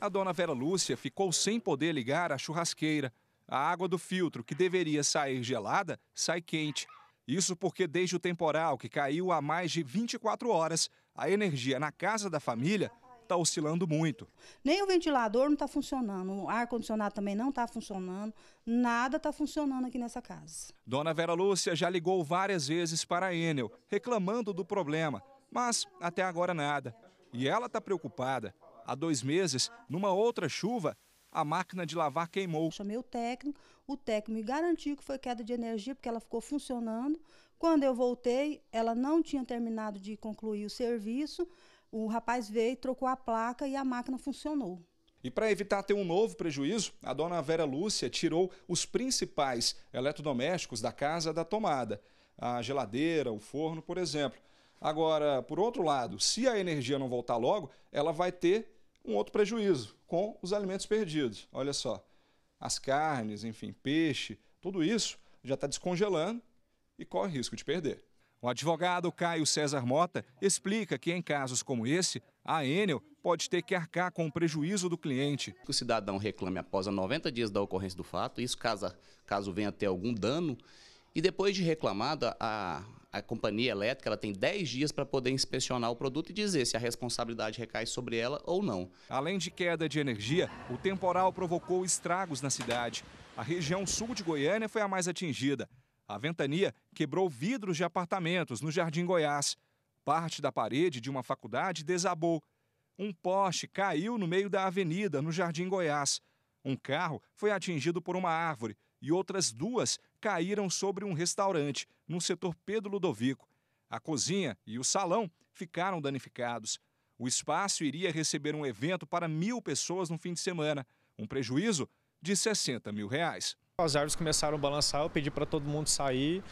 a dona Vera Lúcia ficou sem poder ligar a churrasqueira. A água do filtro, que deveria sair gelada, sai quente. Isso porque, desde o temporal que caiu há mais de 24 horas, a energia na casa da família está oscilando muito. Nem o ventilador não está funcionando, o ar-condicionado também não está funcionando, nada está funcionando aqui nessa casa. Dona Vera Lúcia já ligou várias vezes para a Enel, reclamando do problema, mas até agora nada. E ela está preocupada Há dois meses, numa outra chuva, a máquina de lavar queimou. Chamei o técnico, o técnico me garantiu que foi queda de energia, porque ela ficou funcionando. Quando eu voltei, ela não tinha terminado de concluir o serviço. O rapaz veio, trocou a placa e a máquina funcionou. E para evitar ter um novo prejuízo, a dona Vera Lúcia tirou os principais eletrodomésticos da casa da tomada. A geladeira, o forno, por exemplo. Agora, por outro lado, se a energia não voltar logo, ela vai ter um outro prejuízo com os alimentos perdidos. Olha só, as carnes, enfim, peixe, tudo isso já está descongelando e corre risco de perder. O advogado Caio César Mota explica que, em casos como esse, a Enel pode ter que arcar com o prejuízo do cliente. O cidadão reclame após 90 dias da ocorrência do fato, isso caso, caso venha até algum dano, e depois de reclamada, a, a companhia elétrica ela tem 10 dias para poder inspecionar o produto e dizer se a responsabilidade recai sobre ela ou não. Além de queda de energia, o temporal provocou estragos na cidade. A região sul de Goiânia foi a mais atingida. A ventania quebrou vidros de apartamentos no Jardim Goiás. Parte da parede de uma faculdade desabou. Um poste caiu no meio da avenida, no Jardim Goiás. Um carro foi atingido por uma árvore e outras duas caíram sobre um restaurante no setor Pedro Ludovico. A cozinha e o salão ficaram danificados. O espaço iria receber um evento para mil pessoas no fim de semana, um prejuízo de 60 mil reais. As árvores começaram a balançar, eu pedi para todo mundo sair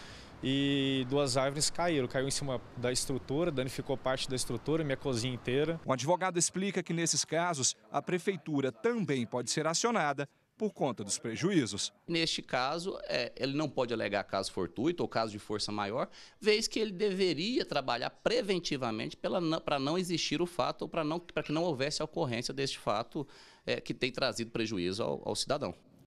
e duas árvores caíram. Caiu em cima da estrutura, danificou parte da estrutura, minha cozinha inteira. O advogado explica que nesses casos a prefeitura também pode ser acionada por conta dos prejuízos. Neste caso, é, ele não pode alegar caso fortuito ou caso de força maior, vez que ele deveria trabalhar preventivamente para não existir o fato ou para que não houvesse a ocorrência deste fato é, que tem trazido prejuízo ao, ao cidadão.